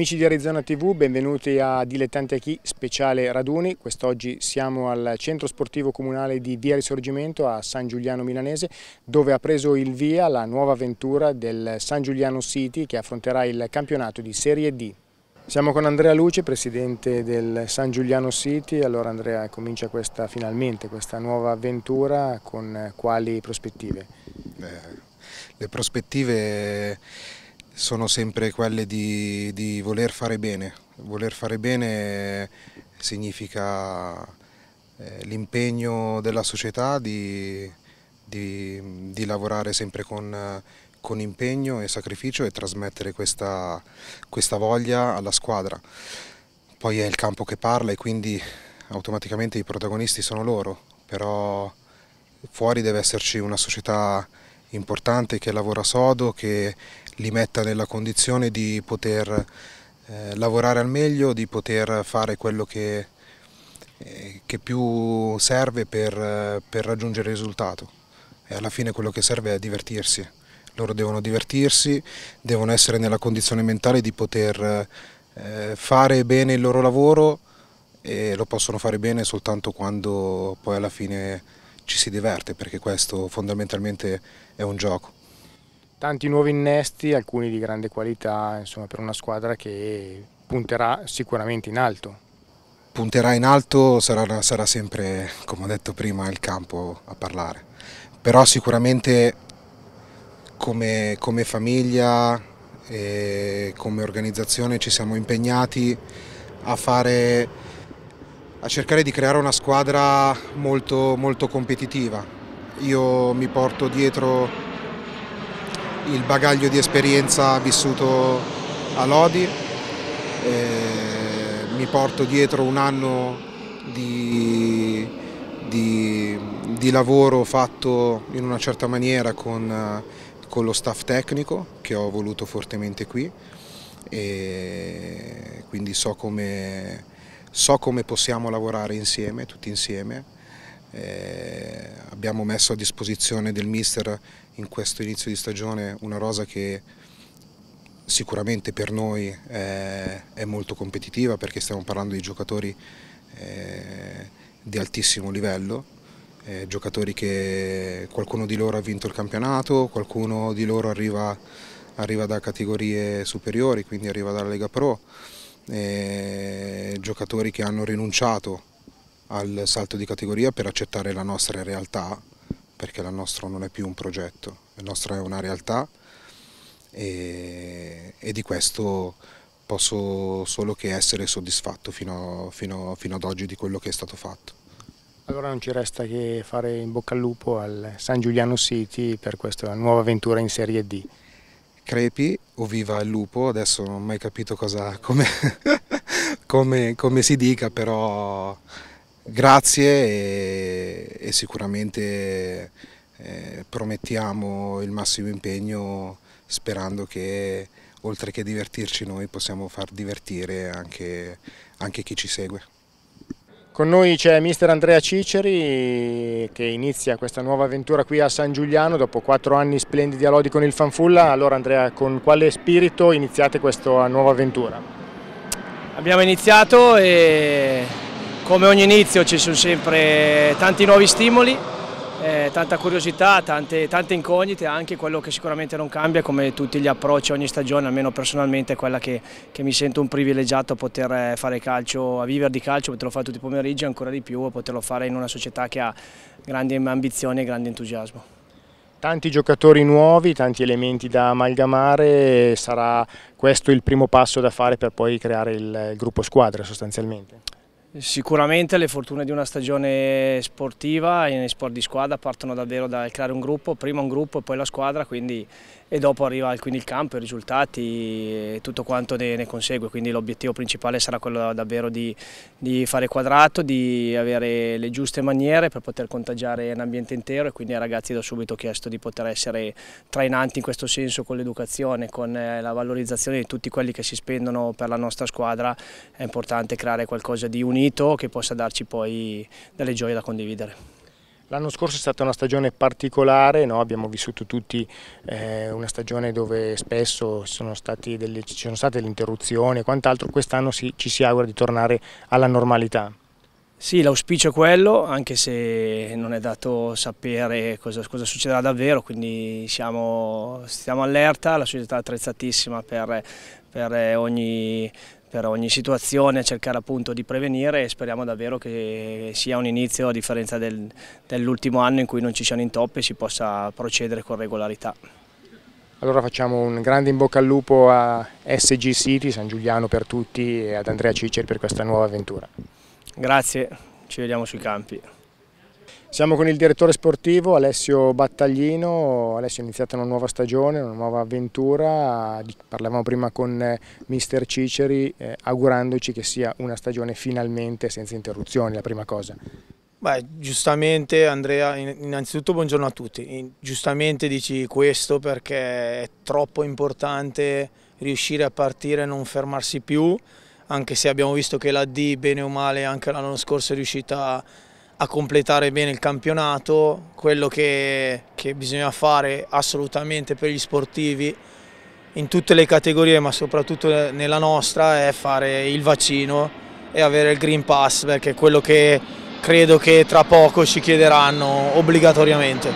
Amici di Arizona TV, benvenuti a Dilettanti a Chi, speciale Raduni. Quest'oggi siamo al centro sportivo comunale di Via Risorgimento a San Giuliano Milanese, dove ha preso il via la nuova avventura del San Giuliano City che affronterà il campionato di Serie D. Siamo con Andrea Luce, presidente del San Giuliano City. Allora Andrea, comincia questa, finalmente questa nuova avventura con quali prospettive? Beh, le prospettive sono sempre quelle di, di voler fare bene. Voler fare bene eh, significa eh, l'impegno della società di, di, di lavorare sempre con, con, impegno e sacrificio e trasmettere questa, questa, voglia alla squadra. Poi è il campo che parla e quindi automaticamente i protagonisti sono loro, però fuori deve esserci una società importante che lavora sodo, che li metta nella condizione di poter eh, lavorare al meglio, di poter fare quello che, eh, che più serve per, eh, per, raggiungere il risultato. E alla fine quello che serve è divertirsi. Loro devono divertirsi, devono essere nella condizione mentale di poter eh, fare bene il loro lavoro e lo possono fare bene soltanto quando poi alla fine ci si diverte perché questo fondamentalmente è un gioco. Tanti nuovi innesti, alcuni di grande qualità, insomma, per una squadra che punterà sicuramente in alto. Punterà in alto sarà, sarà sempre, come ho detto prima, il campo a parlare, però sicuramente come, come famiglia e come organizzazione ci siamo impegnati a fare a cercare di creare una squadra molto, molto competitiva. Io mi porto dietro il bagaglio di esperienza vissuto a Lodi, eh, mi porto dietro un anno di, di, di, lavoro fatto in una certa maniera con, con lo staff tecnico che ho voluto fortemente qui e quindi so come, so come possiamo lavorare insieme, tutti insieme eh, abbiamo messo a disposizione del mister in questo inizio di stagione una rosa che sicuramente per noi è, è molto competitiva perché stiamo parlando di giocatori eh, di altissimo livello, eh, giocatori che qualcuno di loro ha vinto il campionato, qualcuno di loro arriva, arriva da categorie superiori, quindi arriva dalla Lega Pro, eh, giocatori che hanno rinunciato al salto di categoria per accettare la nostra realtà, perché la nostra non è più un progetto, la nostra è una realtà e, e di questo posso solo che essere soddisfatto fino, fino, fino ad oggi di quello che è stato fatto. Allora non ci resta che fare in bocca al lupo al San Giuliano City per questa nuova avventura in Serie D. Crepi o viva il lupo, adesso non ho mai capito cosa, come, come, come si dica, però Grazie e, e sicuramente eh, promettiamo il massimo impegno sperando che oltre che divertirci noi possiamo far divertire anche, anche chi ci segue. Con noi c'è mister Andrea Ciceri che inizia questa nuova avventura qui a San Giuliano dopo quattro anni splendidi a Lodi con il Fanfulla. Allora Andrea, con quale spirito iniziate questa nuova avventura? Abbiamo iniziato e come ogni inizio ci sono sempre tanti nuovi stimoli, eh, tanta curiosità, tante, tante, incognite, anche quello che sicuramente non cambia come tutti gli approcci ogni stagione, almeno personalmente è quella che, che mi sento un privilegiato a poter eh, fare calcio, a vivere di calcio, poterlo fare tutti i pomeriggi ancora di più e poterlo fare in una società che ha grandi ambizioni e grande entusiasmo. Tanti giocatori nuovi, tanti elementi da amalgamare, sarà questo il primo passo da fare per poi creare il, il gruppo squadra sostanzialmente? Sicuramente le fortune di una stagione sportiva e sport di squadra partono davvero dal creare un gruppo, prima un gruppo e poi la squadra, quindi e dopo arriva quindi il campo, i risultati e tutto quanto ne, ne consegue, quindi l'obiettivo principale sarà quello davvero di, di, fare quadrato, di avere le giuste maniere per poter contagiare l'ambiente intero e quindi ai ragazzi da subito ho chiesto di poter essere trainanti in questo senso con l'educazione, con eh, la valorizzazione di tutti quelli che si spendono per la nostra squadra, è importante creare qualcosa di unito che possa darci poi delle gioie da condividere. L'anno scorso è stata una stagione particolare, no? abbiamo vissuto tutti eh, una stagione dove spesso sono delle, ci sono state delle interruzioni e quant'altro, quest'anno si, ci si augura di tornare alla normalità. Sì, l'auspicio è quello, anche se non è dato sapere cosa, cosa succederà davvero, quindi siamo, stiamo allerta, la società è attrezzatissima per, per ogni per ogni situazione, cercare appunto di prevenire e speriamo davvero che sia un inizio a differenza del, dell'ultimo anno in cui non ci siano intoppi e si possa procedere con regolarità. Allora facciamo un grande in bocca al lupo a SG City, San Giuliano per tutti e ad Andrea Ciceri per questa nuova avventura. Grazie, ci vediamo sui campi. Siamo con il direttore sportivo Alessio Battaglino, Alessio è iniziata una nuova stagione, una nuova avventura, parlavamo prima con eh, mister Ciceri eh, augurandoci che sia una stagione finalmente senza interruzioni, la prima cosa. Beh, giustamente Andrea, innanzitutto buongiorno a tutti, giustamente dici questo perché è troppo importante riuscire a partire e non fermarsi più, anche se abbiamo visto che la D bene o male anche l'anno scorso è riuscita a a completare bene il campionato, quello che, che bisogna fare assolutamente per gli sportivi in tutte le categorie ma soprattutto nella nostra è fare il vaccino e avere il Green Pass perché è quello che credo che tra poco ci chiederanno obbligatoriamente.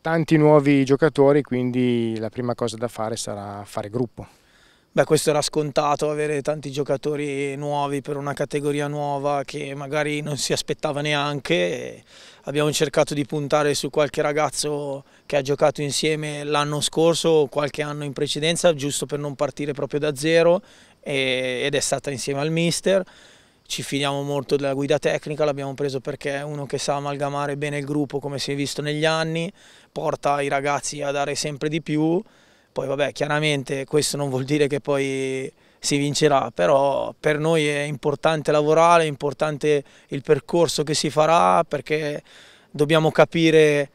Tanti nuovi giocatori quindi la prima cosa da fare sarà fare gruppo. Beh, questo era scontato, avere tanti giocatori nuovi per una categoria nuova che magari non si aspettava neanche. Abbiamo cercato di puntare su qualche ragazzo che ha giocato insieme l'anno scorso o qualche anno in precedenza, giusto per non partire proprio da zero ed è stata insieme al mister. Ci fidiamo molto della guida tecnica, l'abbiamo preso perché è uno che sa amalgamare bene il gruppo come si è visto negli anni, porta i ragazzi a dare sempre di più poi vabbè, chiaramente questo non vuol dire che poi si vincerà, però per noi è importante lavorare, è importante il percorso che si farà perché dobbiamo capire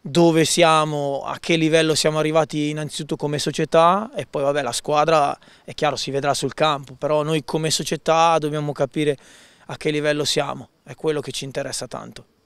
dove siamo, a che livello siamo arrivati innanzitutto come società e poi vabbè la squadra è chiaro si vedrà sul campo, però noi come società dobbiamo capire a che livello siamo, è quello che ci interessa tanto.